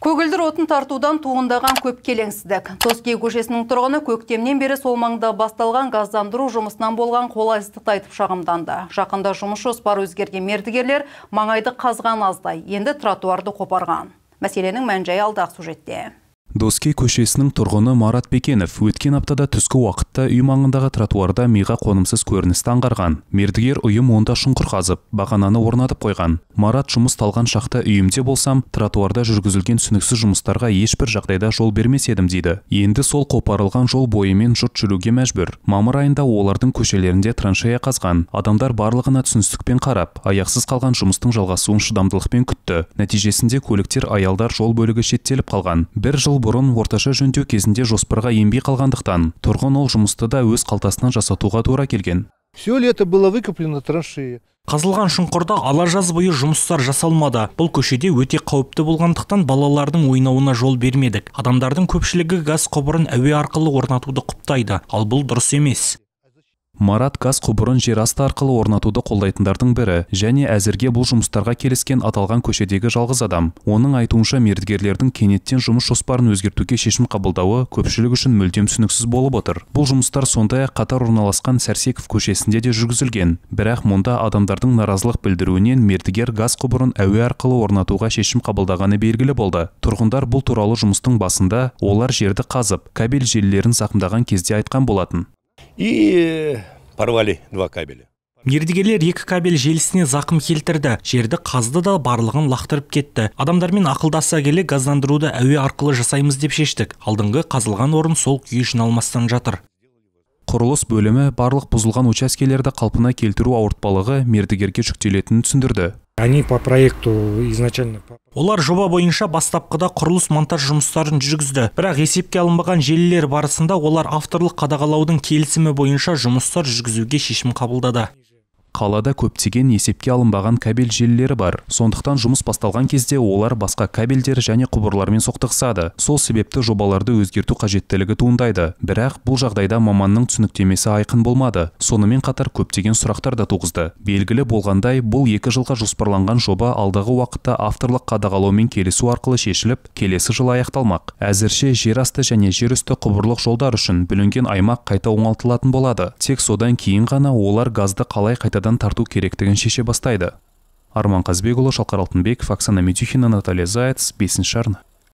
Көгілдір отын тартудан туындаған көп келеңсіздік. Тоскей көшесінің тұрғыны көктемнен бері сол маңда басталған газдандыру жұмысынан болған қолайсыздықты айтып шағымданды. Жақында жұмыс жоспар өзгерген мердігерлер маңайды қазған аздай, енді тротуарды қопарған. Мәселенің мән жайы алдағы сюжетте доскей көшесінің тұрғыны марат бекенов өткен аптада түскі уақытта үй маңындағы тротуарда миға қонымсыз көріністі аңғарған мердігер ұйым онда шұңқыр қазып бағананы орнатып қойған марат жұмыс талған шақта үйімде болсам тротуарда жүргізілген түсініксіз жұмыстарға ешбір жағдайда жол бермес едім дейді енді сол қопарылған жол бойымен жұрт жүруге мәжбүр мамыр айында олардың көшелерінде траншея қазған адамдар барлығына түсіністікпен қарап аяқсыз қалған жұмыстың жалғасуын шыдамдылықпен күтті нәтижесінде көліктер аялдар жол бөлігі шеттеліп қалған бір жыл бұрын орташа жөндеу кезінде жоспарға енбей қалғандықтан тұрғын ол жұмысты да өз қалтасынан жасатуға тура келген все лето было выкоплено қазылған шұңқырда ала жаз бойы жұмыстар жасалмады бұл көшеде өте қауіпті болғандықтан балалардың ойнауына жол бермедік адамдардың көпшілігі газ құбырын әуе арқылы орнатуды құптайды ал бұл дұрыс емес марат газ құбырын жер асты арқылы орнатуды қолдайтындардың бірі және әзірге бұл жұмыстарға келіскен аталған көшедегі жалғыз адам оның айтуынша мердігерлердің кенеттен жұмыс жоспарын өзгертуге шешім қабылдауы көпшілік үшін мүлдем түсініксіз болып отыр бұл жұмыстар сондай ақ қатар орналасқан сәрсеков көшесінде де жүргізілген бірақ мұнда адамдардың наразылық білдіруінен мердігер газ құбырын әуе арқылы орнатуға шешім қабылдағаны белгілі болды тұрғындар бұл туралы жұмыстың басында олар жерді қазып кабель желілерін зақымдаған кезде айтқан болатын и порвали два кабеля мердігерлер екі кабель желісіне зақым келтірді жерді қазды да барлығын лақтырып кетті адамдармен ақылдаса келе газдандыруды әуе арқылы жасаймыз деп шештік алдыңғы қазылған орын сол күйі жиналмастан жатыр құрылыс бөлімі барлық бұзылған учаскелерді қалпына келтіру ауыртпалығы мердігерге жүктелетінін түсіндірді они по проекту изначально олар жоба бойынша бастапқыда құрылыс монтаж жұмыстарын жүргізді бірақ есепке алынбаған желілер барысында олар авторлық қадағалаудың келісімі бойынша жұмыстар жүргізуге шешім қабылдады қалада көптеген есепке алынбаған кабель желілері бар сондықтан жұмыс басталған кезде олар басқа кабельдер және құбырлармен соқтығысады сол себепті жобаларды өзгерту қажеттілігі туындайды бірақ бұл жағдайда маманның түсініктемесі айқын болмады сонымен қатар көптеген сұрақтар да туғызды белгілі болғандай бұл екі жылға жоспарланған жоба алдағы уақытта авторлық қадағалаумен келісу арқылы шешіліп келесі жылы аяқталмақ әзірше жер асты және жер үсті құбырлық жолдар үшін бүлінген аймақ қайта оңалтылатын болады тек содан кейін ғана олар газды қалай қайта қайтадан тарту керектігін шеше бастайды арман қазбекұлы шалқар алтынбеков оксана митюхина наталья заяц бесінші арна